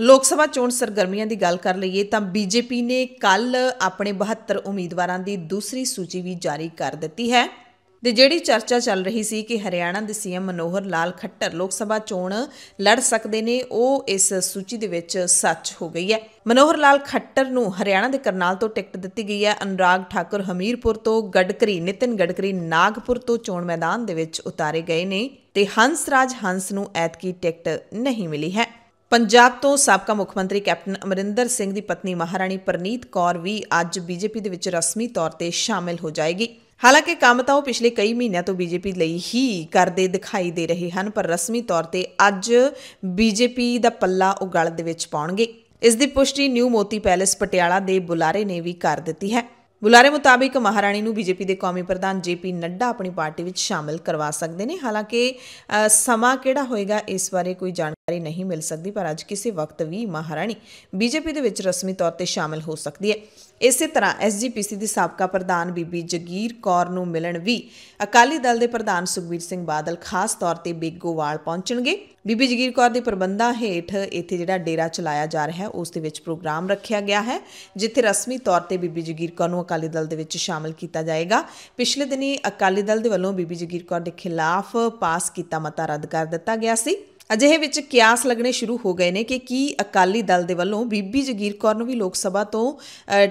ਲੋਕ ਸਭਾ ਚੋਣ ਸਰਗਰਮੀਆਂ ਦੀ ਗੱਲ ਕਰ ਲਈਏ ਤਾਂ ਬੀਜੇਪੀ ਨੇ ਕੱਲ ਆਪਣੇ 72 ਉਮੀਦਵਾਰਾਂ ਦੀ ਦੂਸਰੀ ਸੂਚੀ ਵੀ ਜਾਰੀ ਕਰ ਦਿੱਤੀ ਹੈ ਤੇ ਜਿਹੜੀ ਚਰਚਾ ਚੱਲ ਰਹੀ ਸੀ ਕਿ ਹਰਿਆਣਾ ਦੇ ਸੀਐਮ ਮਨੋਹਰ ਲਾਲ ਖੱਟਰ ਲੋਕ ਸਭਾ ਚੋਣ ਲੜ ਸਕਦੇ ਨੇ ਉਹ ਇਸ ਸੂਚੀ ਦੇ ਵਿੱਚ ਸੱਚ ਹੋ ਗਈ ਹੈ ਮਨੋਹਰ ਲਾਲ ਖੱਟਰ ਨੂੰ ਹਰਿਆਣਾ ਦੇ ਕਰਨਾਲ ਤੋਂ ਟਿਕਟ ਦਿੱਤੀ ਗਈ ਹੈ ਅਨਰਾਗ ਠਾਕੁਰ ਹਮੀਰਪੁਰ ਤੋਂ ਗੜਕਰੀ ਨਿਤਿਨ ਗੜਕਰੀ ਨਾਗਪੁਰ ਤੋਂ ਚੋਣ ਮੈਦਾਨ ਦੇ ਵਿੱਚ ਉਤਾਰੇ ਗਏ ਨੇ ਤੇ ਹੰਸ ਰਾਜ ਹੰਸ ਨੂੰ ਐਤਕੀ ਟਿਕਟ ਨਹੀਂ ਮਿਲੀ ਹੈ ਪੰਜਾਬ ਤੋਂ ਸਾਬਕਾ ਮੁੱਖ ਮੰਤਰੀ ਕੈਪਟਨ ਅਮਰਿੰਦਰ ਸਿੰਘ ਦੀ ਪਤਨੀ ਮਹਾਰਾਣੀ ਪ੍ਰਨੀਤ ਕੌਰ ਵੀ ਅੱਜ ਬੀਜੇਪੀ ਦੇ ਵਿੱਚ ਰਸਮੀ ਤੌਰ ਤੇ ਸ਼ਾਮਿਲ ਹੋ ਜਾਏਗੀ ਹਾਲਾਂਕਿ ਕੰਮ ਤਾਂ ਉਹ ਪਿਛਲੇ ਕਈ ਮਹੀਨਿਆਂ ਤੋਂ ਬੀਜੇਪੀ ਲਈ ਹੀ ਕਰਦੇ ਦਿਖਾਈ ਦੇ ਰਹੇ ਹਨ ਪਰ ਰਸਮੀ ਤੌਰ ਤੇ ਅੱਜ ਬੀਜੇਪੀ ਦਾ ਪੱਲਾ ਉਹ ਗਲ ਦੇ ਵਿੱਚ ਪਾਉਣਗੇ ਇਸ ਦੀ ਪੁਸ਼ਟੀ ਨਿਊ ਮੋਤੀ ਪੈਲੇਸ ਪਟਿਆਲਾ ਦੇ ਬੁਲਾਰੇ ਨੇ ਵੀ ਕਰ ਦਿੱਤੀ ਹੈ ਬੁਲਾਰੇ ਮੁਤਾਬਿਕ ਮਹਾਰਾਣੀ ਨੂੰ ਬੀਜੇਪੀ ਦੇ ਕੌਮੀ ਪ੍ਰਧਾਨ ਜੇਪੀ ਨੱਡਾ ਆਪਣੀ ਪਾਰਟੀ ਵਿੱਚ ਸ਼ਾਮਲ ਕਰਵਾ ਸਕਦੇ ਨੇ ਹਾਲਾਂਕਿ ਸਮਾਂ ਕਿਹੜਾ ਹੋਏਗਾ ਇਸ ਬਾਰੇ ਕੋਈ ਜਾਣਕਾਰੀ ਨਹੀਂ ਮਿਲ ਸਕਦੀ ਪਰ ਅੱਜ ਕਿਸੇ ਵਕਤ ਵੀ ਮਹਾਰਾਣੀ ਬੀਜੇਪੀ ਦੇ ਵਿੱਚ ਰਸਮੀ ਤੌਰ ਤੇ ਸ਼ਾਮਲ ਹੋ ਸਕਦੀ ਹੈ ਇਸੇ ਤਰ੍ਹਾਂ ਐਸਜੀਪੀਸੀ ਦੀ ਸਾਬਕਾ ਪ੍ਰਧਾਨ ਬੀਬੀ ਜਗੀਰ ਕੌਰ ਨੂੰ ਮਿਲਣ ਵੀ ਅਕਾਲੀ ਦਲ ਦੇ ਪ੍ਰਧਾਨ ਸੁਖਬੀਰ ਸਿੰਘ ਬਾਦਲ ਖਾਸ ਤੌਰ ਤੇ ਬੇਗੋਵਾਲ ਪਹੁੰਚਣਗੇ ਬੀਬੀ ਜਗੀਰ ਕੌਰ ਦੇ ਪ੍ਰਬੰਧਾਂ ਹੇਠ ਇੱਥੇ ਜਿਹੜਾ ਡੇਰਾ ਚਲਾਇਆ ਜਾ ਰਿਹਾ ਹੈ ਉਸ ਦੇ ਵਿੱਚ ਪ੍ਰੋਗਰਾਮ ਰੱਖਿਆ ਗਿਆ ਹੈ ਜਿੱਥੇ ਰਸਮੀ ਤੌਰ ਤੇ ਬੀਬੀ ਜਗੀਰ ਕੌਰ ਨੂੰ ਅਕਾਲੀ ਦਲ ਦੇ ਵਿੱਚ ਸ਼ਾਮਲ ਕੀਤਾ ਜਾਏਗਾ ਪਿਛਲੇ ਦਿਨੀ ਅਕਾਲੀ ਦਲ ਦੇ ਵੱਲੋਂ ਬੀਬੀ ਜਗੀਰ ਕੌਰ ਦੇ ਖਿਲਾਫ ਪਾਸ ਕੀਤਾ ਮਤਾ ਰੱਦ ਕਰ ਦਿੱਤਾ ਗਿਆ ਸੀ ਅਜਿਹੇ ਵਿੱਚ ਕਿਆਸ ਲੱਗਣੇ ਸ਼ੁਰੂ ਹੋ ਗਏ ਨੇ ਕਿ ਕੀ ਅਕਾਲੀ ਦਲ ਦੇ ਵੱਲੋਂ ਬੀਬੀ ਜਗੀਰ ਕੌਰ ਨੂੰ ਵੀ ਲੋਕ ਸਭਾ ਤੋਂ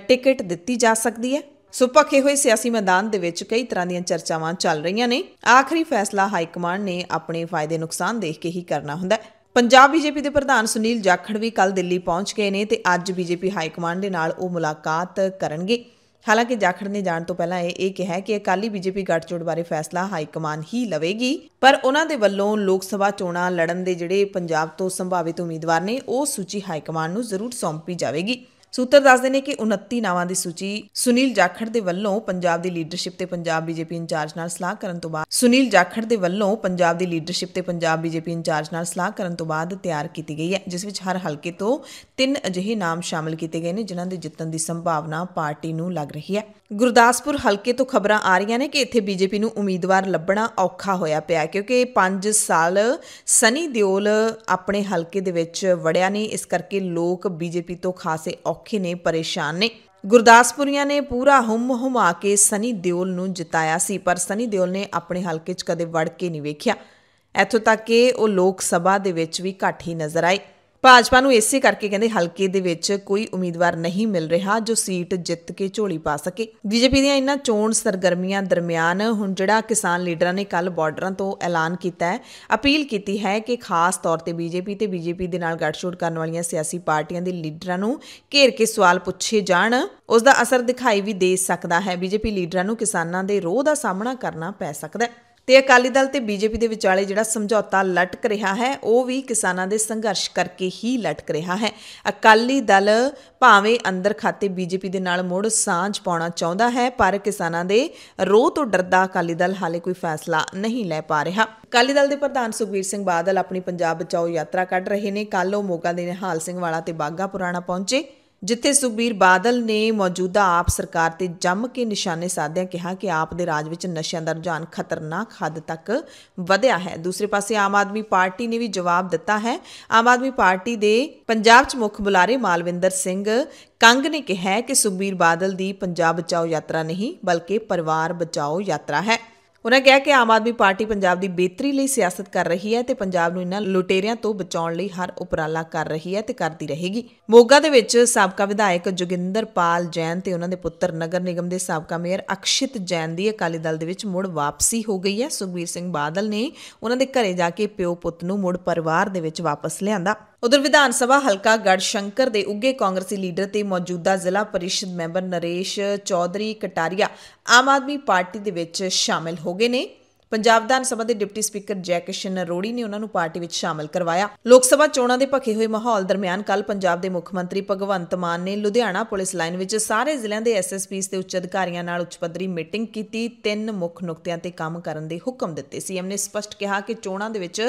ਟਿਕਟ ਦਿੱਤੀ ਜਾ ਸਕਦੀ ਹੈ ਸੋ ਹੋਏ ਸਿਆਸੀ ਮੈਦਾਨ ਦੇ ਵਿੱਚ ਕਈ ਤਰ੍ਹਾਂ ਦੀਆਂ ਚਰਚਾਵਾਂ ਚੱਲ ਰਹੀਆਂ ਨੇ ਆਖਰੀ ਫੈਸਲਾ ਹਾਈ ਕਮਾਂਡ ਨੇ ਆਪਣੇ ਫਾਇਦੇ ਨੁਕਸਾਨ ਦੇਖ ਕੇ ਹੀ ਕਰਨਾ ਹੁੰਦਾ ਹੈ ਪੰਜਾਬ ਬੀਜੇਪੀ ਦੇ ਪ੍ਰਧਾਨ ਸੁਨੀਲ ਜਾਖੜ ਵੀ ਕੱਲ ਦਿੱਲੀ ਪਹੁੰਚ ਗਏ ਨੇ ਤੇ ਅੱਜ ਬੀਜੇਪੀ ਹਾਈ ਕਮਾਂਡ ਦੇ ਨਾਲ ਉਹ ਮੁਲਾਕਾਤ ਕਰਨਗੇ ਹਾਲਾਂਕਿ ਜਾਖੜ ਨੇ ਜਾਣ ਤੋਂ ਪਹਿਲਾਂ ਇਹ ਇਹ ਕਿਹਾ ਕਿ ਅਕਾਲੀ ਬੀਜੇਪੀ ਗੱਠਜੋੜ ਬਾਰੇ ਫੈਸਲਾ ਹਾਈ ਕਮਾਨ ਹੀ ਲਵੇਗੀ ਪਰ ਉਹਨਾਂ ਦੇ ਵੱਲੋਂ ਲੋਕ ਸਭਾ ਚੋਣਾਂ ਲੜਨ ਦੇ ਜਿਹੜੇ ਪੰਜਾਬ ਤੋਂ ਸੰਭਾਵਿਤ ਉਮੀਦਵਾਰ ਨੇ ਉਹ ਸੂਚੀ ਹਾਈ ਕਮਾਨ ਨੂੰ ਜ਼ਰੂਰ ਸੌਂਪੀ ਜਾਵੇਗੀ ਸੂਤਰ ਦੱਸਦੇ ਨੇ ਕਿ 29 ਨਾਵਾਂ ਦੀ ਸੂਚੀ ਸੁਨੀਲ ਜਾਖੜ ਦੇ ਵੱਲੋਂ ਪੰਜਾਬ ਦੀ ਲੀਡਰਸ਼ਿਪ ਤੇ ਪੰਜਾਬ ਬੀਜੇਪੀ ਇੰਚਾਰਜ ਨਾਲ ਸਲਾਹ ਕਰਨ ਤੋਂ ਬਾਅਦ ਸੁਨੀਲ ਜਾਖੜ ਦੇ ਵੱਲੋਂ ਪੰਜਾਬ ਦੀ ਲੀਡਰਸ਼ਿਪ ਤੇ ਪੰਜਾਬ ਬੀਜੇਪੀ ਇੰਚਾਰਜ ਨਾਲ ਸਲਾਹ ਕਰਨ ਤੋਂ ਬਾਅਦ ਤਿਆਰ ਕੀਤੀ ਗਈ ਹੈ ਜਿਸ ਵਿੱਚ ਹਰ ਹਲਕੇ ਤੋਂ ਤਿੰਨ ਅਜਿਹੇ ਨਾਮ ਸ਼ਾਮਲ ਕੀਤੇ ਗਏ ਨੇ ਜਿਨ੍ਹਾਂ ਦੇ ਜਿੱਤਣ ਦੀ ਸੰਭਾਵਨਾ ਪਾਰਟੀ ਨੂੰ ਲੱਗ ਰਹੀ ਹੈ ਗੁਰਦਾਸਪੁਰ ਹਲਕੇ ਤੋਂ ਖਬਰਾਂ ਆ ਰਹੀਆਂ ਨੇ ਕਿ ਇੱਥੇ ਬੀਜੇਪੀ ਨੂੰ ਉਮੀਦਵਾਰ ਲੱਭਣਾ ਔਖਾ ਹੋਇਆ ਪਿਆ ਕਿਉਂਕਿ 5 ਸਾਲ ਸਨੀ ਦਿਓਲ ਆਪਣੇ ਹਲਕੇ ਦੇ ਵਿੱਚ ਵੜਿਆ ਨਹੀਂ ਇਸ ਕਰਕੇ ਲੋਕ ਬੀਜੇਪੀ ਤੋਂ ਖਾਸੇ ਔਖੇ ਨੇ ਪਰੇਸ਼ਾਨ ਨੇ ਗੁਰਦਾਸਪੁਰੀਆਂ ਨੇ ਪੂਰਾ ਹੁਮ ਹੁਮਾ ਕੇ ਸਨੀ ਦਿਓਲ ਨੂੰ ਜਿਤਾਇਆ ਸੀ ਪਰ ਸਨੀ ਦਿਓਲ ਨੇ ਆਪਣੇ ਹਲਕੇ 'ਚ ਕਦੇ ਵੜ ਕੇ ਨਹੀਂ ਵੇਖਿਆ ਇੱਥੋਂ ਤੱਕ ਕਿ ਉਹ ਲੋਕ ਸਭਾ ਦੇ ਵਿੱਚ ਵੀ ਘੱਟ ਹੀ ਨਜ਼ਰ ਆਏ ਭਾਜਪਾ ਨੂੰ ਇਸੇ ਕਰਕੇ ਕਹਿੰਦੇ ਹਲਕੇ ਦੇ ਵਿੱਚ ਕੋਈ ਉਮੀਦਵਾਰ ਨਹੀਂ ਮਿਲ ਰਿਹਾ ਜੋ ਸੀਟ ਜਿੱਤ ਕੇ ਝੋਲੀ ਪਾ ਸਕੇ ਬੀਜੇਪੀ ਦੀਆਂ ਇਹਨਾਂ ਚੋਣ ਸਰਗਰਮੀਆਂ ਦਰਮਿਆਨ ਹੁਣ ਜਿਹੜਾ ਕਿਸਾਨ ਲੀਡਰਾਂ ਨੇ ਕੱਲ ਬਾਰਡਰਾਂ ਤੋਂ ਐਲਾਨ ਕੀਤਾ ਹੈ ਅਪੀਲ ਕੀਤੀ ਹੈ ਕਿ ਖਾਸ ਤੌਰ ਤੇ ਬੀਜੇਪੀ ਤੇ ਬੀਜੇਪੀ ਦੇ ਨਾਲ ਗੱਠਜੋੜ ਕਰਨ ਵਾਲੀਆਂ ਸਿਆਸੀ ਪਾਰਟੀਆਂ ਦੇ ਲੀਡਰਾਂ ਨੂੰ ਘੇਰ ਕੇ ਸਵਾਲ ਪੁੱਛੇ ਜਾਣ ਉਸ ਦਾ ਅਸਰ ਦਿਖਾਈ ਵੀ ਦੇ ਸਕਦਾ ਹੈ ਬੀਜੇਪੀ ਲੀਡਰਾਂ ਨੂੰ ਕਿਸਾਨਾਂ ਦੇ ਰੋਹ ਦਾ ਸਾਹਮਣਾ ਕਰਨਾ ਪੈ ਸਕਦਾ ਹੈ ਤੇ ਅਕਾਲੀ ਦਲ ਤੇ ਬੀਜੇਪੀ ਦੇ ਵਿਚਾਲੇ ਜਿਹੜਾ ਸਮਝੌਤਾ ਲਟਕ ਰਿਹਾ ਹੈ ਉਹ ਵੀ ਕਿਸਾਨਾਂ ਦੇ ਸੰਘਰਸ਼ ਕਰਕੇ ਹੀ ਲਟਕ ਰਿਹਾ ਹੈ ਅਕਾਲੀ ਦਲ ਭਾਵੇਂ ਅੰਦਰ ਖਾਤੇ ਬੀਜੇਪੀ ਦੇ ਨਾਲ ਮੋੜ ਸਾਂਝ ਪਾਉਣਾ ਚਾਹੁੰਦਾ ਹੈ ਪਰ ਕਿਸਾਨਾਂ ਦੇ ਰੋਹ ਤੋਂ ਡਰਦਾ ਅਕਾਲੀ ਦਲ ਹਾਲੇ ਕੋਈ ਫੈਸਲਾ ਨਹੀਂ ਲੈ ਪਾ ਰਿਹਾ ਅਕਾਲੀ ਦਲ ਦੇ ਪ੍ਰਧਾਨ ਸੁਖਬੀਰ ਸਿੰਘ ਬਾਦਲ ਆਪਣੀ ਪੰਜਾਬ ਬਚਾਓ ਯਾਤਰਾ ਕੱਢ ਰਹੇ ਨੇ ਕੱਲ ਉਹ ਮੋਗਾ ਦੇ ਨਿਹਾਲ ਸਿੰਘ ਵਾਲਾ ਤੇ ਬਾਗਾ ਪੁਰਾਣਾ ਪਹੁੰਚੇ ਜਿੱਥੇ ਸੁਖਬੀਰ ਬਾਦਲ ਨੇ ਮੌਜੂਦਾ ਆਪ ਸਰਕਾਰ ਤੇ ਜੰਮ ਕੇ ਨਿਸ਼ਾਨੇ ਸਾਧਿਆ ਕਿਹਾ ਕਿ ਆਪ ਦੇ ਰਾਜ ਵਿੱਚ ਨਸ਼ਿਆਂ ਦਾ ਰੁਝਾਨ ਖਤਰਨਾਕ ਹੱਦ ਤੱਕ ਵਧਿਆ ਹੈ ਦੂਸਰੇ ਪਾਸੇ ਆਮ ਆਦਮੀ ਪਾਰਟੀ ਨੇ ਵੀ ਜਵਾਬ ਦਿੱਤਾ ਹੈ ਆਮ ਆਦਮੀ ਪਾਰਟੀ ਦੇ ਪੰਜਾਬ 'ਚ ਮੁੱਖ ਬੁਲਾਰੇ ਮਾਲਵਿੰਦਰ ਸਿੰਘ ਕੰਗ ਨੇ ਕਿਹਾ ਕਿ ਸੁਖਬੀਰ ਬਾਦਲ ਦੀ ਪੰਜਾਬ ਬਚਾਓ ਯਾਤਰਾ ਨਹੀਂ ਬਲਕਿ ਪਰਿਵਾਰ ਬਚਾਓ ਯਾਤਰਾ ਹੈ ਉਹਨਾਂ ਕਿਹਾ ਕਿ ਆਮ ਆਦਮੀ ਪਾਰਟੀ ਪੰਜਾਬ ਦੀ ਬਿਹਤਰੀ ਲਈ ਸਿਆਸਤ ਕਰ ਰਹੀ ਹੈ ਤੇ ਪੰਜਾਬ ਨੂੰ ਇਹਨਾਂ ਲੁਟੇਰਿਆਂ ਤੋਂ ਬਚਾਉਣ ਲਈ ਹਰ ਉਪਰਾਲਾ ਕਰ ਰਹੀ ਹੈ ਤੇ ਕਰਦੀ ਰਹੇਗੀ ਮੋਗਾ ਦੇ ਵਿੱਚ ਸਾਬਕਾ ਵਿਧਾਇਕ ਪਾਲ ਜੈਨ ਤੇ ਉਹਨਾਂ ਦੇ ਪੁੱਤਰ ਨਗਰ ਨਿਗਮ ਦੇ ਸਾਬਕਾ ਮੇਅਰ ਅਕਸ਼ਿਤ ਜੈਨ ਦੀ ਅਕਾਲੀ ਦਲ ਦੇ ਵਿੱਚ ਮੁੜ ਵਾਪਸੀ ਹੋ ਗਈ ਹੈ ਸੁਖਬੀਰ ਸਿੰਘ ਬਾਦਲ ਨੇ ਉਹਨਾਂ ਦੇ ਘਰੇ ਜਾ ਕੇ ਪਿਓ ਪੁੱਤ ਨੂੰ ਮੁੜ ਪਰਿਵਾਰ ਦੇ ਵਿੱਚ ਵਾਪਸ ਲਿਆਂਦਾ ਉਧਰ ਵਿਧਾਨ ਸਭਾ ਹਲਕਾ ਗੜ ਸ਼ੰਕਰ ਦੇ ਉੱਗੇ ਕਾਂਗਰਸੀ ਲੀਡਰ ਤੇ ਮੌਜੂਦਾ ਜ਼ਿਲ੍ਹਾ ਪਰਿਸ਼ਦ ਮੈਂਬਰ ਨਰੇਸ਼ ਚੌਧਰੀ ਕਟਾਰੀਆ ਆਮ ਆਦਮੀ ਪਾਰਟੀ ਦੇ ਵਿੱਚ ਸ਼ਾਮਿਲ ਹੋ ਗਏ ਨੇ ਪੰਜਾਬ ਵਿਧਾਨ ਸਭਾ ਦੇ ਡਿਪਟੀ ਸਪੀਕਰ ਜੈਕਿਸ਼ਨ ਅਰੋੜੀ ਨੇ ਉਹਨਾਂ ਨੂੰ ਪਾਰਟੀ ਵਿੱਚ ਸ਼ਾਮਲ ਕਰਵਾਇਆ ਲੋਕ ਸਭਾ ਚੋਣਾਂ ਦੇ ਭਖੇ ਹੋਏ ਮਾਹੌਲ ਦਰਮਿਆਨ ਕੱਲ ਪੰਜਾਬ ਦੇ ਮੁੱਖ ਮੰਤਰੀ ਭਗਵੰਤ ਮਾਨ ਨੇ ਲੁਧਿਆਣਾ ਪੁਲਿਸ ਲਾਈਨ ਵਿੱਚ ਸਾਰੇ ਜ਼ਿਲ੍ਹਿਆਂ ਦੇ ਐਸਐਸਪੀਸ ਤੇ ਉੱਚ ਅਧਿਕਾਰੀਆਂ ਨਾਲ ਉੱਚ ਪੱਧਰੀ ਮੀਟਿੰਗ ਕੀਤੀ ਤਿੰਨ ਮੁੱਖ ਨੁਕਤਿਆਂ ਤੇ ਕੰਮ ਕਰਨ ਦੇ ਹੁਕਮ ਦਿੱਤੇ ਸੀਐਮ ਨੇ ਸਪਸ਼ਟ ਕਿਹਾ ਕਿ ਚੋਣਾਂ ਦੇ ਵਿੱਚ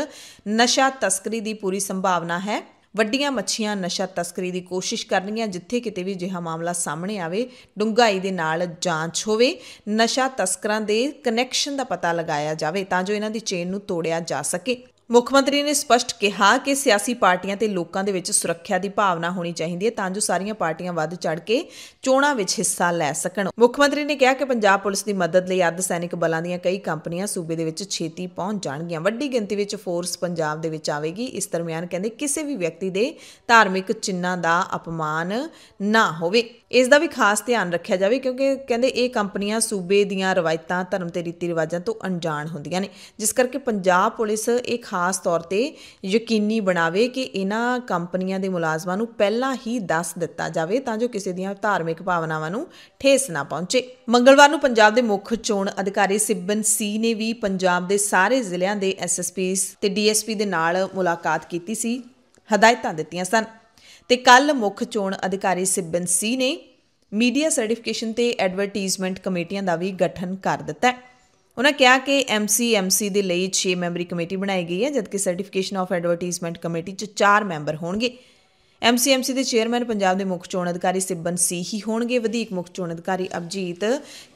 ਨਸ਼ਾ ਤਸਕਰੀ ਦੀ ਪੂਰੀ ਸੰਭਾਵਨਾ ਹੈ ਵੱਡੀਆਂ ਮੱਛੀਆਂ ਨਸ਼ਾ ਤਸਕਰੀ ਦੀ ਕੋਸ਼ਿਸ਼ ਕਰਨਗੀਆਂ ਜਿੱਥੇ ਕਿਤੇ ਵੀ ਜਿਹਾ ਮਾਮਲਾ ਸਾਹਮਣੇ ਆਵੇ ਡੁੰਗਾਈ ਦੇ ਨਾਲ ਜਾਂਚ ਹੋਵੇ ਨਸ਼ਾ ਤਸਕਰਾਂ ਦੇ ਕਨੈਕਸ਼ਨ ਦਾ ਪਤਾ ਲਗਾਇਆ ਜਾਵੇ ਤਾਂ ਜੋ ਇਹਨਾਂ ਦੀ ਚੇਨ ਨੂੰ ਤੋੜਿਆ ਜਾ ਸਕੇ ਮੁੱਖ ਮੰਤਰੀ ਨੇ ਸਪਸ਼ਟ ਕਿਹਾ ਕਿ ਸਿਆਸੀ ਪਾਰਟੀਆਂ ਤੇ ਲੋਕਾਂ ਦੇ ਵਿੱਚ ਸੁਰੱਖਿਆ ਦੀ ਭਾਵਨਾ ਹੋਣੀ ਚਾਹੀਦੀ ਹੈ ਤਾਂ ਜੋ ਸਾਰੀਆਂ ਪਾਰਟੀਆਂ ਵੱਧ ਚੜ ਕੇ ਚੋਣਾਂ ਵਿੱਚ ਹਿੱਸਾ ਲੈ ਸਕਣ ਮੁੱਖ ਮੰਤਰੀ ਨੇ ਕਿਹਾ ਕਿ ਪੰਜਾਬ ਪੁਲਿਸ ਦੀ ਮਦਦ ਲਈ ਅੱਧ ਸੈਨਿਕ ਬਲਾਂ ਦੀਆਂ ਕਈ ਕੰਪਨੀਆਂ ਸੂਬੇ ਦੇ ਵਿੱਚ ਛੇਤੀ ਪਹੁੰਚ ਜਾਣਗੀਆਂ ਵੱਡੀ ਗਿਣਤੀ ਵਿੱਚ ਫੋਰਸ ਪੰਜਾਬ ਦੇ ਵਿੱਚ ਆਵੇਗੀ ਇਸ ਦਰਮਿਆਨ ਕਹਿੰਦੇ ਕਿਸੇ ਵੀ ਵਿਅਕਤੀ ਦੇ ਧਾਰਮਿਕ ਚਿੰਨਾਂ ਦਾ ਅਪਮਾਨ ਨਾ ਹੋਵੇ ਇਸ ਦਾ ਵੀ ਖਾਸ ਧਿਆਨ ਰੱਖਿਆ ਜਾਵੇ ਕਿਉਂਕਿ ਕਹਿੰਦੇ ਇਹ ਕੰਪਨੀਆਂ ਸੂਬੇ ਦੀਆਂ ਰਵਾਇਤਾਂ ਧਰਮ ਤੇ ਰੀਤੀ ਰਿਵਾਜਾਂ ਤੋਂ ਅਣਜਾਣ ਹੁੰਦੀਆਂ ਨੇ ਜਿਸ ਕਰਕੇ ਪੰਜਾਬ ਪੁਲਿਸ ਇਹ ਖਾਸ ਤੌਰ ਤੇ ਯਕੀਨੀ ਬਣਾਵੇ ਕਿ ਇਹਨਾਂ ਕੰਪਨੀਆਂ ਦੇ ਮੁਲਾਜ਼ਮਾਂ ਨੂੰ ਪਹਿਲਾਂ ਹੀ ਦੱਸ ਦਿੱਤਾ ਜਾਵੇ ਤਾਂ ਜੋ ਕਿਸੇ ਦੀਆਂ ਧਾਰਮਿਕ ਭਾਵਨਾਵਾਂ ਨੂੰ ਠੇਸ ਨਾ ਪਹੁੰਚੇ ਮੰਗਲਵਾਰ ਨੂੰ ਪੰਜਾਬ ਦੇ ਮੁੱਖ ਚੋਣ ਅਧਿਕਾਰੀ ਸਿਬਨ ਸੀ ਨੇ ਵੀ ਪੰਜਾਬ ਦੇ ਸਾਰੇ ਜ਼ਿਲ੍ਹਿਆਂ ਦੇ ਐਸਐਸਪੀਸ ਤੇ ਡੀਐਸਪੀ ਦੇ ਨਾਲ ਮੁਲਾਕਾਤ ਕੀਤੀ ਸੀ ਹਦਾਇਤਾਂ ਦਿੱਤੀਆਂ ਸਨ ਤੇ ਕੱਲ ਮੁੱਖ ਚੋਣ ਅਧਿਕਾਰੀ ਸਿਬਨ ਸੀ ਨੇ ਮੀਡੀਆ ਸਰਟੀਫਿਕੇਸ਼ਨ ਤੇ ਐਡਵਰਟਾਈਜ਼ਮੈਂਟ ਕਮੇਟੀਆਂ ਦਾ ਵੀ ਗਠਨ ਕਰ ਦਿੱਤਾ ਹੈ ਉਹਨਾਂ ਕਿਹਾ ਕਿ ਐਮਸੀਐਮਸੀ ਦੇ ਲਈ 6 ਮੈਂਬਰੀ ਕਮੇਟੀ ਬਣਾਈ ਗਈ ਹੈ ਜਦਕਿ ਸਰਟੀਫਿਕੇਸ਼ਨ ਆਫ ਐਡਵਰਟਾਈਜ਼ਮੈਂਟ ਕਮੇਟੀ 'ਚ 4 ਮੈਂਬਰ ਹੋਣਗੇ ਐਮਸੀਐਮਸੀ ਦੇ ਚੇਅਰਮੈਨ ਪੰਜਾਬ ਦੇ ਮੁੱਖ ਚੋਣ ਅਧਿਕਾਰੀ ਸਿਬਨ ਸੀ ਹੀ ਹੋਣਗੇ ਵਧੀਕ ਮੁੱਖ ਚੋਣ ਅਧਿਕਾਰੀ ਅਭਜੀਤ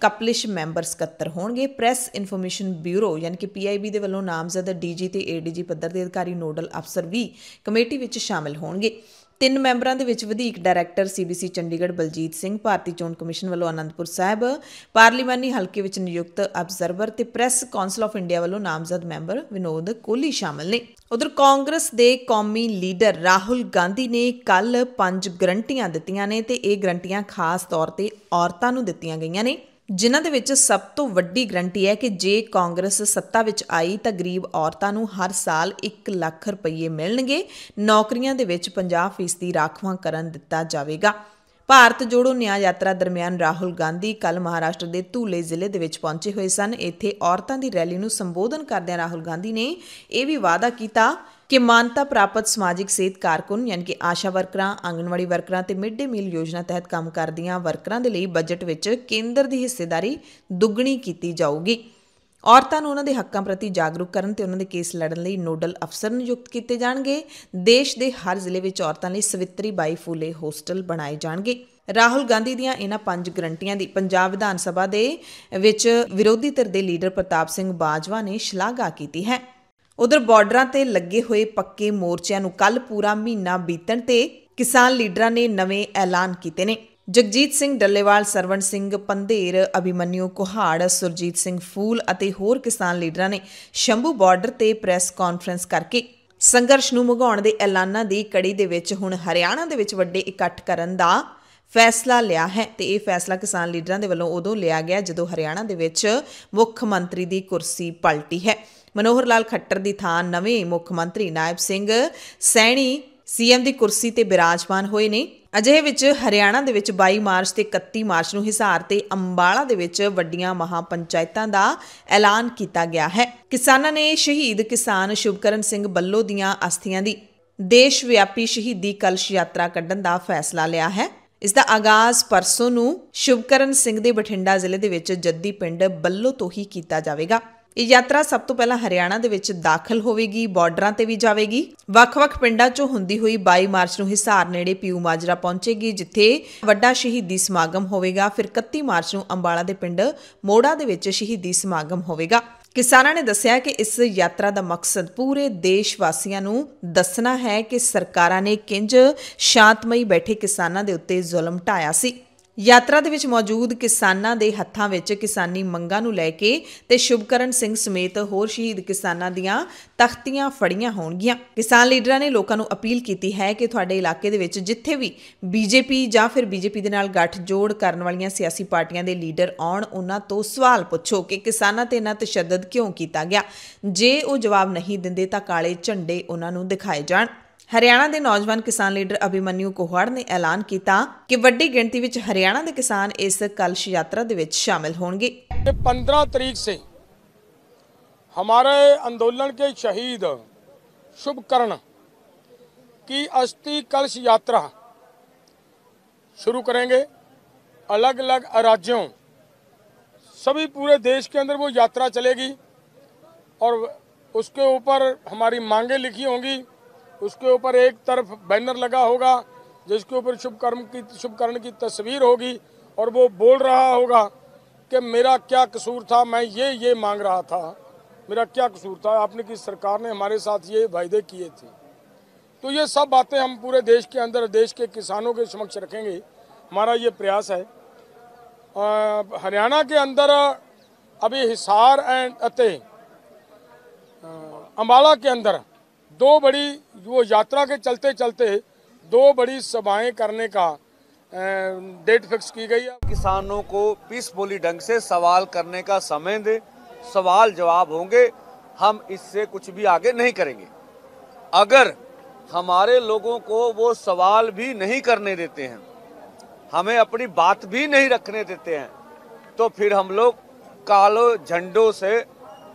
ਕਪਲਿਸ਼ ਮੈਂਬਰ ਸਕੱਤਰ ਹੋਣਗੇ ਪ੍ਰੈਸ ਇਨਫੋਰਮੇਸ਼ਨ ਬਿਊਰੋ ਯਾਨੀ ਕਿ ਪੀਆਈਬੀ ਦੇ ਵੱਲੋਂ ਨਾਮਜ਼ਦ ਡੀਜੀ ਤੇ ਏਡੀਜੀ ਪੱਧਰ ਦੇ ਅਧਿਕਾਰੀ ਨੋਡਲ ਅਫਸਰ ਵੀ ਕਮੇਟੀ ਵਿੱਚ ਸ਼ਾਮਲ ਹੋਣਗੇ ਤਿੰਨ ਮੈਂਬਰਾਂ ਦੇ ਵਿੱਚ ਵਧੀਕ ਡਾਇਰੈਕਟਰ ਸੀਬੀਸੀ ਚੰਡੀਗੜ੍ਹ ਬਲਜੀਤ ਸਿੰਘ ਭਾਰਤੀ ਚੋਣ ਕਮਿਸ਼ਨ ਵੱਲੋਂ ਆਨੰਦਪੁਰ ਸਾਹਿਬ ਪਾਰਲੀਮਾਨੀ ਹਲਕੇ ਵਿੱਚ ਨਿਯੁਕਤ ਅਬਜ਼ਰਵਰ ਤੇ ਪ੍ਰੈਸ ਕਾਉਂਸਲ ਆਫ ਇੰਡੀਆ ਵੱਲੋਂ ਨਾਮਜ਼ਦ ਮੈਂਬਰ ਵਿਨੋਦ ਕੋਹਲੀ ਸ਼ਾਮਲ ਨੇ ਉਧਰ ਕਾਂਗਰਸ ਦੇ ਕੌਮੀ ਲੀਡਰ ਰਾਹੁਲ ਗਾਂਧੀ ਨੇ ਕੱਲ ਪੰਜ ਗਰੰਟੀਆਂ ਦਿੱਤੀਆਂ ਨੇ ਤੇ ਇਹ ਗਰੰਟੀਆਂ ਖਾਸ ਤੌਰ ਤੇ ਔਰਤਾਂ ਨੂੰ ਦਿੱਤੀਆਂ ਗਈਆਂ ਨੇ ਜਿਨ੍ਹਾਂ ਦੇ ਵਿੱਚ ਸਭ ਤੋਂ ਵੱਡੀ ਗਰੰਟੀ ਹੈ ਕਿ ਜੇ ਕਾਂਗਰਸ ਸੱਤਾ ਵਿੱਚ ਆਈ ਤਾਂ ਗਰੀਬ ਔਰਤਾਂ ਨੂੰ ਹਰ ਸਾਲ 1 ਲੱਖ ਰੁਪਏ ਮਿਲਣਗੇ ਨੌਕਰੀਆਂ ਦੇ ਵਿੱਚ 50% ਦੀ ਰਾਖਵਾਂ ਕਰਨ ਦਿੱਤਾ ਜਾਵੇਗਾ ਭਾਰਤ ਜੋੜੋ ਨਿਆਂ ਯਾਤਰਾ ਦਰਮਿਆਨ ਰਾਹੁਲ ਗਾਂਧੀ ਕੱਲ ਮਹਾਰਾਸ਼ਟਰ ਦੇ ਧੂਲੇ ਜ਼ਿਲ੍ਹੇ ਦੇ ਵਿੱਚ ਪਹੁੰਚੇ ਹੋਏ ਸਨ ਇੱਥੇ ਔਰਤਾਂ ਦੀ ਰੈਲੀ ਨੂੰ ਸੰਬੋਧਨ ਕਰਦਿਆਂ ਰਾਹੁਲ ਗਾਂਧੀ ਨੇ ਇਹ ਵੀ ਵਾਅਦਾ ਕੀਤਾ ਕਿ ਮਾਨਤਾ ਪ੍ਰਾਪਤ ਸਮਾਜਿਕ ਸਿਹਤ ਕਾਰਕੁਨ ਯਾਨੀ ਕਿ ਆਸ਼ਾ ਵਰਕਰਾਂ ਆਂਗਣਵਾੜੀ ਵਰਕਰਾਂ ਤੇ ਮਿਡ ਡੇ ਮੀਲ ਯੋਜਨਾ ਤਹਿਤ ਕੰਮ ਕਰਦੀਆਂ ਵਰਕਰਾਂ ਦੇ ਲਈ ਬਜਟ ਵਿੱਚ ਕੇਂਦਰ ਦੀ ਹਿੱਸੇਦਾਰੀ ਦੁੱਗਣੀ ਕੀਤੀ ਜਾਊਗੀ ਔਰਤਾਂ ਨੂੰ ਉਹਨਾਂ ਦੇ ਹੱਕਾਂ ਪ੍ਰਤੀ ਜਾਗਰੂਕ ਕਰਨ ਤੇ ਉਹਨਾਂ ਦੇ ਕੇਸ ਲੜਨ ਲਈ ਨੋਡਲ ਅਫਸਰ ਨਿਯੁਕਤ ਕੀਤੇ ਜਾਣਗੇ ਦੇਸ਼ ਦੇ ਹਰ ਜ਼ਿਲ੍ਹੇ ਵਿੱਚ ਔਰਤਾਂ ਲਈ ਸਵਿਤਰੀ ਬਾਈ ਫੂਲੇ ਹੋਸਟਲ ਬਣਾਏ ਜਾਣਗੇ ਰਾਹੁਲ ਗਾਂਧੀ ਦੀਆਂ ਇਹਨਾਂ ਪੰਜ ਗਰੰਟੀਆਂ ਦੀ ਪੰਜਾਬ ਵਿਧਾਨ ਸਭਾ ਦੇ ਵਿੱਚ ਵਿਰੋਧੀ ਧਿਰ ਦੇ ਲੀਡਰ ਪ੍ਰਤਾਪ ਸਿੰਘ ਬਾਜਵਾ ਨੇ ਸ਼ਲਾਘਾ ਕੀਤੀ ਹੈ ਉਧਰ ਬਾਰਡਰਾਂ ਤੇ ਲੱਗੇ ਹੋਏ ਪੱਕੇ ਮੋਰਚਿਆਂ ਨੂੰ ਕੱਲ ਪੂਰਾ ਮਹੀਨਾ ਬੀਤਣ ਤੇ ਕਿਸਾਨ ਲੀਡਰਾਂ ਨੇ ਨਵੇਂ ਐਲਾਨ ਕੀਤੇ ਨੇ ਜਗਜੀਤ ਸਿੰਘ ਡੱਲੇਵਾਲ ਸਰਵਣ ਸਿੰਘ ਪੰਧੇਰ ਅਭਿਮਨਿਓ ਕੋਹਾੜ ਸੁਰਜੀਤ ਸਿੰਘ ਫੂਲ ਅਤੇ ਹੋਰ ਕਿਸਾਨ ਲੀਡਰਾਂ ਨੇ ਸ਼ੰਭੂ ਬਾਰਡਰ ਤੇ ਪ੍ਰੈਸ ਕਾਨਫਰੰਸ ਕਰਕੇ ਸੰਘਰਸ਼ ਨੂੰ ਮੁਗਾਉਣ ਦੇ ਐਲਾਨਾਂ ਦੀ ਕੜੀ ਦੇ ਵਿੱਚ ਹੁਣ ਹਰਿਆਣਾ ਦੇ ਵਿੱਚ ਵੱਡੇ ਇਕੱਠ ਕਰਨ ਦਾ ਫੈਸਲਾ ਲਿਆ ਹੈ ਤੇ ਇਹ ਫੈਸਲਾ ਕਿਸਾਨ ਲੀਡਰਾਂ ਦੇ ਵੱਲੋਂ ਉਦੋਂ ਲਿਆ ਗਿਆ ਜਦੋਂ ਹਰਿਆਣਾ ਦੇ ਵਿੱਚ ਮੁੱਖ ਮੰਤਰੀ ਦੀ ਕੁਰਸੀ ਪਲਟੀ ਹੈ ਮਨੋਹਰ ਲਾਲ ਖੱਟਰ ਦੀ ਥਾਂ ਨਵੇਂ ਮੁੱਖ ਮੰਤਰੀ ਨਾਇਬ ਸਿੰਘ ਸੈਣੀ ਸੀਐਮ ਦੀ ਕੁਰਸੀ ਤੇ ਬਿਰਾਜਮਾਨ ਹੋਏ ਨੇ ਅਜਿਹੇ ਵਿੱਚ ਹਰਿਆਣਾ ਦੇ ਵਿੱਚ 22 ਮਾਰਚ ਤੇ 31 ਮਾਰਚ ਨੂੰ ਹਿਸਾਰ ਤੇ ਅੰਬਾਲਾ ਦੇ ਵਿੱਚ ਵੱਡੀਆਂ ਮਹਾ ਪੰਚਾਇਤਾਂ ਦਾ ਐਲਾਨ ਕੀਤਾ ਗਿਆ ਹੈ ਕਿਸਾਨਾਂ ਨੇ ਸ਼ਹੀਦ ਕਿਸਾਨ ਸ਼ੁਭਕਰਨ ਸਿੰਘ ਬੱਲੋ ਦੀਆਂ ਅਸਥੀਆਂ ਦੀ ਦੇਸ਼ ਵਿਆਪੀ ਸ਼ਹੀਦੀ ਕਲਸ਼ ਯਾਤਰਾ ਕੱਢਣ ਦਾ ਫੈਸਲਾ ਲਿਆ ਹੈ ਇਸ ਦਾ ਆਗਾਜ਼ ਪਰਸੋਂ ਨੂੰ ਸ਼ੁਭਕਰਨ ਸਿੰਘ ਦੇ ਬਠਿੰਡਾ ਜ਼ਿਲ੍ਹੇ ਦੇ ਵਿੱਚ ਜੱਦੀ ਪਿੰਡ ਬੱਲੋ ਤੋਂ ਹੀ ਕੀਤਾ ਜਾਵੇਗਾ ਇਹ ਯਾਤਰਾ ਸਭ ਤੋਂ ਪਹਿਲਾਂ ਹਰਿਆਣਾ ਦੇ ਵਿੱਚ ਦਾਖਲ ਹੋਵੇਗੀ ਬਾਰਡਰਾਂ ਤੇ ਵੀ ਜਾਵੇਗੀ ਵੱਖ-ਵੱਖ ਪਿੰਡਾਂ 'ਚੋਂ ਹੁੰਦੀ ਹੋਈ 22 ਮਾਰਚ ਨੂੰ ਹਿਸਾਰ ਨੇੜੇ ਪਿਊ ਮਾਜਰਾ ਪਹੁੰਚੇਗੀ ਜਿੱਥੇ ਵੱਡਾ ਸ਼ਹੀਦੀ ਸਮਾਗਮ ਹੋਵੇਗਾ ਫਿਰ 31 ਮਾਰਚ ਨੂੰ ਅੰਬਾਲਾ ਦੇ ਪਿੰਡ ਮੋੜਾ ਦੇ ਵਿੱਚ ਸ਼ਹੀਦੀ ਸਮਾਗਮ ਹੋਵੇਗਾ ਕਿਸਾਨਾਂ ਨੇ ਦੱਸਿਆ ਕਿ ਇਸ ਯਾਤਰਾ ਦਾ ਮਕਸਦ ਪੂਰੇ ਦੇਸ਼ ਵਾਸੀਆਂ ਨੂੰ ਦੱਸਣਾ ਹੈ ਕਿ ਸਰਕਾਰਾਂ ਨੇ ਕਿੰਜ ਸ਼ਾਂਤਮਈ ਬੈਠੇ ਕਿਸਾਨਾਂ ਦੇ ਉੱਤੇ ਜ਼ੁਲਮ ਢਾਇਆ ਸੀ ਯਾਤਰਾ ਦੇ ਵਿੱਚ ਮੌਜੂਦ ਕਿਸਾਨਾਂ ਦੇ ਹੱਥਾਂ ਵਿੱਚ ਕਿਸਾਨੀ ਮੰਗਾਂ ਨੂੰ ਲੈ ਕੇ ਤੇ ਸ਼ੁਭਕਰਨ ਸਿੰਘ ਸਮੇਤ ਹੋਰ ਸ਼ਹੀਦ ਕਿਸਾਨਾਂ ਦੀਆਂ ਤਖਤੀਆਂ ਫੜੀਆਂ ਹੋਣਗੀਆਂ ਕਿਸਾਨ ਲੀਡਰਾਂ ਨੇ ਲੋਕਾਂ ਨੂੰ ਅਪੀਲ ਕੀਤੀ ਹੈ ਕਿ ਤੁਹਾਡੇ ਇਲਾਕੇ ਦੇ ਵਿੱਚ ਜਿੱਥੇ ਵੀ ਬੀਜੇਪੀ ਜਾਂ ਫਿਰ ਬੀਜੇਪੀ ਦੇ ਨਾਲ ਗੱਠ ਜੋੜ ਕਰਨ ਵਾਲੀਆਂ ਸਿਆਸੀ ਪਾਰਟੀਆਂ ਦੇ ਲੀਡਰ ਆਉਣ ਉਹਨਾਂ ਤੋਂ ਸਵਾਲ ਪੁੱਛੋ ਕਿ ਕਿਸਾਨਾਂ ਤੇ ਨਾ ਤਸ਼ੱਦਦ ਕਿਉਂ ਕੀਤਾ ਗਿਆ ਜੇ ਉਹ ਜਵਾਬ ਨਹੀਂ ਦਿੰਦੇ ਤਾਂ ਕਾਲੇ ਝੰਡੇ ਉਹਨਾਂ ਨੂੰ ਦਿਖਾਏ ਜਾਣ ਹਰਿਆਣਾ ਦੇ ਨੌਜਵਾਨ ਕਿਸਾਨ ਲੀਡਰ ਅਭਿਮਨਿਊ ਕੋਹੜ ਨੇ ਐਲਾਨ ਕੀਤਾ ਕਿ ਵੱਡੀ ਗਿਣਤੀ ਵਿੱਚ ਹਰਿਆਣਾ ਦੇ ਕਿਸਾਨ ਇਸ ਕਲਸ਼ ਯਾਤਰਾ ਦੇ ਵਿੱਚ ਸ਼ਾਮਿਲ ਹੋਣਗੇ 15 ਤਰੀਕ ਸੇ ਹਮਾਰੇ ਅੰਦੋਲਨ ਕੇ ਸ਼ਹੀਦ ਸ਼ੁਭਕਰਨ ਕੀ ਅਸਤੀ ਕਲਸ਼ ਯਾਤਰਾ ਸ਼ੁਰੂ ਕਰਾਂਗੇ ਅਲੱਗ-ਅਲੱਗ ਰਾਜਿਆਂ ਸਭੀ ਪੂਰੇ ਦੇਸ਼ ਕੇ ਅੰਦਰ ਉਹ ਯਾਤਰਾ ਚਲੇਗੀ ਔਰ ਉਸਕੇ ਉਪਰ ਹਮਾਰੀ ਮੰਗੇ ਲਿਖੀ ਹੋਣਗੀ उसके ऊपर एक तरफ बैनर लगा होगा जिसके ऊपर शुभ कर्म की शुभकर्ण की तस्वीर होगी और वो बोल रहा होगा कि मेरा क्या कसूर था मैं ये ये मांग रहा था मेरा क्या कसूर था आपने की सरकार ने हमारे साथ ये वायदे किए थे तो ये सब बातें हम पूरे देश के अंदर देश के किसानों के समक्ष रखेंगे हमारा ये प्रयास है हरियाणा के अंदर अभी हिसार एंड अतः अम्बाला के अंदर दो बड़ी वो यात्रा के चलते चलते दो बड़ी सभाएं करने का डेट फिक्स की गई है किसानों को पीसफुली ढंग से सवाल करने का समय दे सवाल जवाब होंगे हम इससे कुछ भी आगे नहीं करेंगे अगर हमारे लोगों को वो सवाल भी नहीं करने देते हैं हमें अपनी बात भी नहीं रखने देते हैं तो फिर हम लोग कालो झंडों से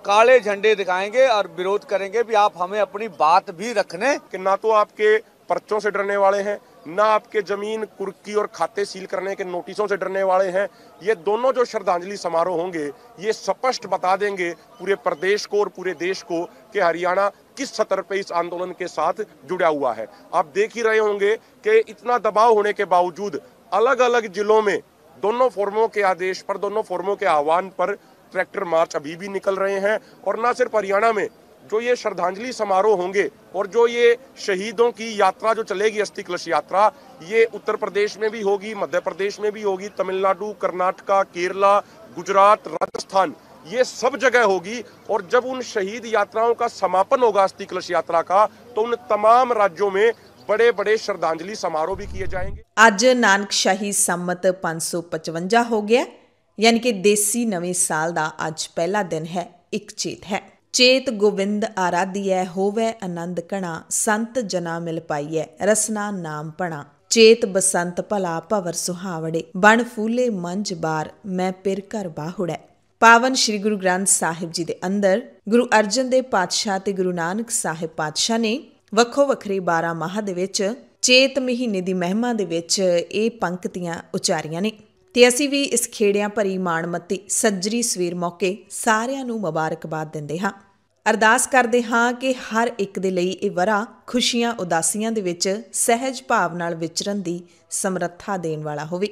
काले झंडे दिखाएंगे और विरोध करेंगे भी आप हमें अपनी बात भी रखने कि ना तो आपके पर्चों से डरने वाले हैं ना आपके जमीन कुर्की और खाते सील करने के नोटिसों से डरने वाले हैं ये दोनों जो श्रद्धांजलि समारोह होंगे ये स्पष्ट बता देंगे पूरे प्रदेश को और पूरे देश को कि हरियाणा किस सतर पे इस आंदोलन के साथ जुड़ा हुआ है आप देख ही रहे होंगे कि इतना दबाव होने के बावजूद अलग अलग जिलों में दोनों फोरमों के आदेश पर दोनों फोरमों के आह्वान पर ट्रैक्टर मार्च अभी भी निकल रहे हैं और ना सिर्फ हरियाणा में जो ये श्रद्धांजलि समारोह होंगे और जो ये शहीदों की यात्रा जो चलेगी अस्थि कलश यात्रा ये उत्तर प्रदेश में भी होगी मध्य प्रदेश में भी होगी तमिलनाडु कर्नाटका केरला गुजरात राजस्थान ये सब जगह होगी और जब उन शहीद यात्राओं का समापन होगा अस्थि कलश यात्रा का तो उन तमाम राज्यों में बड़े बड़े श्रद्धांजलि समारोह भी किए जाएंगे अज शाही सम्मत पांच हो गया ਯਾਨੀ ਕਿ ਦੇਸੀ ਨਵੇਂ ਸਾਲ ਦਾ ਅੱਜ ਪਹਿਲਾ ਦਿਨ ਹੈ ਇੱਕ ਚੇਤ ਹੈ ਚੇਤ ਗੋਬਿੰਦ ਆਰਾਧਿਐ ਹੋਵੇ ਆਨੰਦ ਕਣਾ ਸੰਤ ਜਨਾ ਮਿਲ ਪਾਈਐ ਰਸਨਾ ਨਾਮ ਪਣਾ ਚੇਤ ਬਸੰਤ ਭਲਾ ਭਵਰ ਸੁਹਾਵੜੇ ਬਣ ਫੂਲੇ ਮੰਜ ਬਾਰ ਮੈਂ ਪਿਰ ਘਰ ਬਾਹੁੜੈ ਪਾਵਨ ਸ੍ਰੀ ਗੁਰੂ ਗ੍ਰੰਥ ਸਾਹਿਬ ਜੀ ਦੇ ਅੰਦਰ ਗੁਰੂ ਅਰਜਨ ਦੇ ਪਾਤਸ਼ਾਹ ਤੇ ਗੁਰੂ ਨਾਨਕ ਸਾਹਿਬ ਪਾਤਸ਼ਾਹ ਨੇ ਵੱਖੋ ਵੱਖਰੇ 12 ਮਾਹ ਦੇ ਵਿੱਚ ਚੇਤ ਮਹੀਨੇ ਦੀ ਮਹਿਮਾ ਦੇ ਵਿੱਚ ਇਹ ਪੰਕਤੀਆਂ ਉਚਾਰੀਆਂ ਨੇ ਤੇ ਅਸੀਂ ਵੀ ਇਸ ਖੇੜਿਆਂ ਭਰੀ ਮਾਣਮੱਤੀ ਸੱਜਰੀ ਸਵੇਰ ਮੌਕੇ ਸਾਰਿਆਂ ਨੂੰ ਮੁਬਾਰਕਬਾਦ ਦਿੰਦੇ ਹਾਂ ਅਰਦਾਸ ਕਰਦੇ ਹਾਂ ਕਿ ਹਰ ਇੱਕ ਦੇ ਲਈ ਇਹ ਵਰਾ ਖੁਸ਼ੀਆਂ ਉਦਾਸੀਆਂ ਦੇ ਵਿੱਚ ਸਹਿਜ ਭਾਵ ਨਾਲ ਵਿਚਰਨ ਦੀ ਸਮਰੱਥਾ ਦੇਣ ਵਾਲਾ ਹੋਵੇ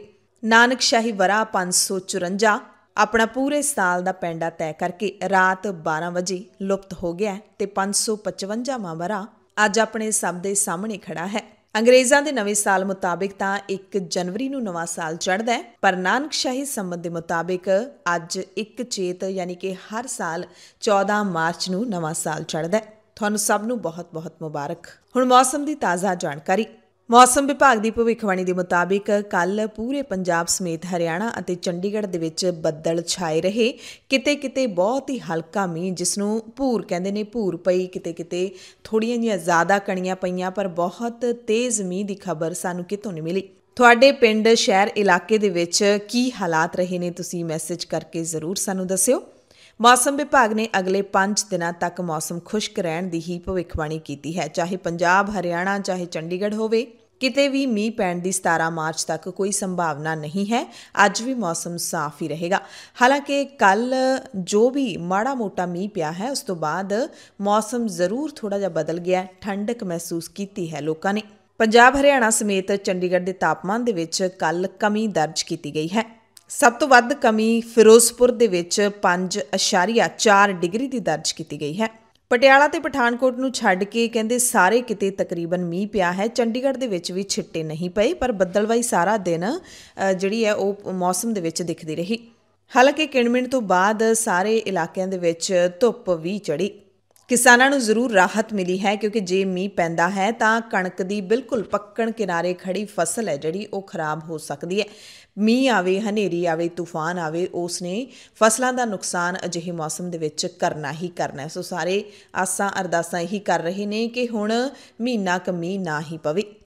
ਨਾਨਕ ਸ਼ਾਹੀ ਵਰਾ 554 ਆਪਣਾ ਪੂਰੇ ਸਾਲ ਦਾ ਪੈਂਡਾ ਤੈਅ ਕਰਕੇ ਰਾਤ 12 ਵਜੇ ਲੁਪਤ ਹੋ ਗਿਆ ਤੇ 555ਵਾਂ ਵਰਾ ਅੱਜ ਆਪਣੇ ਸਭ ਦੇ ਸਾਹਮਣੇ ਖੜਾ ਹੈ ਅੰਗਰੇਜ਼ਾਂ ਦੇ ਨਵੇਂ ਸਾਲ ਮੁਤਾਬਕ ਤਾਂ 1 ਜਨਵਰੀ ਨੂੰ ਨਵਾਂ ਸਾਲ ਚੜ੍ਹਦਾ ਹੈ ਪਰ ਨਾਨਕ ਸ਼ਾਹੀ ਸੰਬੰਧ ਦੇ ਮੁਤਾਬਕ ਅੱਜ 1 ਚੇਤ ਯਾਨੀ ਕਿ ਹਰ ਸਾਲ 14 ਮਾਰਚ ਨੂੰ ਨਵਾਂ ਸਾਲ ਚੜ੍ਹਦਾ ਹੈ ਤੁਹਾਨੂੰ ਸਭ ਨੂੰ ਬਹੁਤ-ਬਹੁਤ ਮੁਬਾਰਕ ਹੁਣ ਮੌਸਮ ਦੀ ਤਾਜ਼ਾ ਜਾਣਕਾਰੀ ਮੌਸਮ ਵਿਭਾਗ ਦੀ ਭਵਿੱਖਬਾਣੀ ਦੇ ਮੁਤਾਬਿਕ ਕੱਲ ਪੂਰੇ ਪੰਜਾਬ ਸਮੇਤ ਹਰਿਆਣਾ ਅਤੇ ਚੰਡੀਗੜ੍ਹ ਦੇ ਵਿੱਚ ਬੱਦਲ ਛਾਏ ਰਹੇ ਕਿਤੇ-ਕਿਤੇ ਬਹੁਤ ਹੀ ਹਲਕਾ ਮੀਂਹ ਜਿਸ ਨੂੰ ਭੂਰ ਕਹਿੰਦੇ ਨੇ ਭੂਰ ਪਈ ਕਿਤੇ-ਕਿਤੇ ਥੋੜੀਆਂ ਜੀਆਂ ਜ਼ਿਆਦਾ ਕਣੀਆਂ ਪਈਆਂ ਪਰ ਬਹੁਤ ਤੇਜ਼ ਮੀਂਹ ਦੀ ਖਬਰ ਸਾਨੂੰ ਕਿਤੋਂ ਨਹੀਂ ਮਿਲੀ ਤੁਹਾਡੇ ਪਿੰਡ ਸ਼ਹਿਰ ਇਲਾਕੇ ਦੇ ਵਿੱਚ ਕੀ ਹਾਲਾਤ ਰਹੇ ਨੇ ਤੁਸੀਂ ਮੈਸੇਜ ਕਰਕੇ ਜ਼ਰੂਰ ਸਾਨੂੰ ਦੱਸਿਓ ਮੌਸਮ ਵਿਭਾਗ ਨੇ ਅਗਲੇ 5 ਦਿਨਾਂ ਤੱਕ ਮੌਸਮ ਖੁਸ਼ਕ ਰਹਿਣ ਦੀ ਹੀ ਭਵਿੱਖਬਾਣੀ ਕੀਤੀ ਹੈ ਚਾਹੇ ਪੰਜਾਬ ਹਰਿਆਣਾ ਚਾਹੇ ਚੰਡੀਗੜ੍ਹ ਹੋਵੇ ਕਿਤੇ ਵੀ ਮੀਂਹ ਪੈਣ ਦੀ 17 ਮਾਰਚ ਤੱਕ ਕੋਈ ਸੰਭਾਵਨਾ ਨਹੀਂ ਹੈ ਅੱਜ ਵੀ ਮੌਸਮ ਸਾਫ਼ ਹੀ ਰਹੇਗਾ ਹਾਲਾਂਕਿ ਕੱਲ ਜੋ ਵੀ ਮਾੜਾ ਮੋਟਾ ਮੀਂਹ ਪਿਆ ਹੈ ਉਸ ਤੋਂ ਬਾਅਦ ਮੌਸਮ ਜ਼ਰੂਰ ਥੋੜਾ ਜਿਹਾ ਬਦਲ ਗਿਆ ਠੰਡਕ ਮਹਿਸੂਸ ਕੀਤੀ ਹੈ ਲੋਕਾਂ ਨੇ ਪੰਜਾਬ ਹਰਿਆਣਾ ਸਮੇਤ ਚੰਡੀਗੜ੍ਹ ਦੇ ਤਾਪਮਾਨ ਦੇ ਵਿੱਚ ਕੱਲ ਕਮੀ ਦਰਜ ਕੀਤੀ ਗਈ ਹੈ ਸਭ ਤੋਂ ਵੱਧ ਕਮੀ ਫਿਰੋਜ਼ਪੁਰ ਦੇ ਵਿੱਚ 5.4 ਡਿਗਰੀ ਦੀ ਦਰਜ ਕੀਤੀ ਗਈ ਹੈ ਪਟਿਆਲਾ ਤੇ ਪਠਾਨਕੋਟ ਨੂੰ ਛੱਡ ਕੇ ਕਹਿੰਦੇ ਸਾਰੇ ਕਿਤੇ ਤਕਰੀਬਨ ਮੀਂਹ ਪਿਆ ਹੈ ਚੰਡੀਗੜ੍ਹ ਦੇ ਵਿੱਚ ਵੀ ਛਿੱਟੇ ਨਹੀਂ ਪਏ ਪਰ ਬੱਦਲਵਾਈ ਸਾਰਾ ਦਿਨ ਜਿਹੜੀ ਹੈ ਉਹ ਮੌਸਮ ਦੇ ਵਿੱਚ ਦਿਖਦੀ ਰਹੀ ਹਾਲਾਂਕਿ ਕਿਣਮਿਣ ਤੋਂ ਬਾਅਦ ਸਾਰੇ ਇਲਾਕਿਆਂ ਦੇ ਵਿੱਚ ਧੁੱਪ ਵੀ ਚੜੀ ਕਿਸਾਨਾਂ ਨੂੰ ਜ਼ਰੂਰ ਰਾਹਤ ਮਿਲੀ ਹੈ ਕਿਉਂਕਿ ਜੇ ਮੀਂਹ ਪੈਂਦਾ ਹੈ ਤਾਂ ਕਣਕ ਦੀ ਬਿਲਕੁਲ ਪੱਕਣ ਕਿਨਾਰੇ ਖੜੀ ਫਸਲ ਹੈ ਜਿਹੜੀ ਉਹ ਖਰਾਬ ਹੋ ਸਕਦੀ ਹੈ ਮੀਂਹ ਆਵੇ ਹਨੇਰੀ ਆਵੇ ਤੂਫਾਨ ਆਵੇ ਉਸ ਨੇ ਫਸਲਾਂ ਦਾ ਨੁਕਸਾਨ ਅਜਿਹੇ ਮੌਸਮ ਦੇ ਵਿੱਚ ਕਰਨਾ ਹੀ ਕਰਨਾ ਹੈ ਸੋ ਸਾਰੇ ਆਸਾਂ ਅਰਦਾਸਾਂ ਇਹੀ ਕਰ ਰਹੇ ਨੇ ਕਿ ਹੁਣ ਮਹੀਨਾ ਕਮੀ ਨਾ ਹੀ ਪਵੇ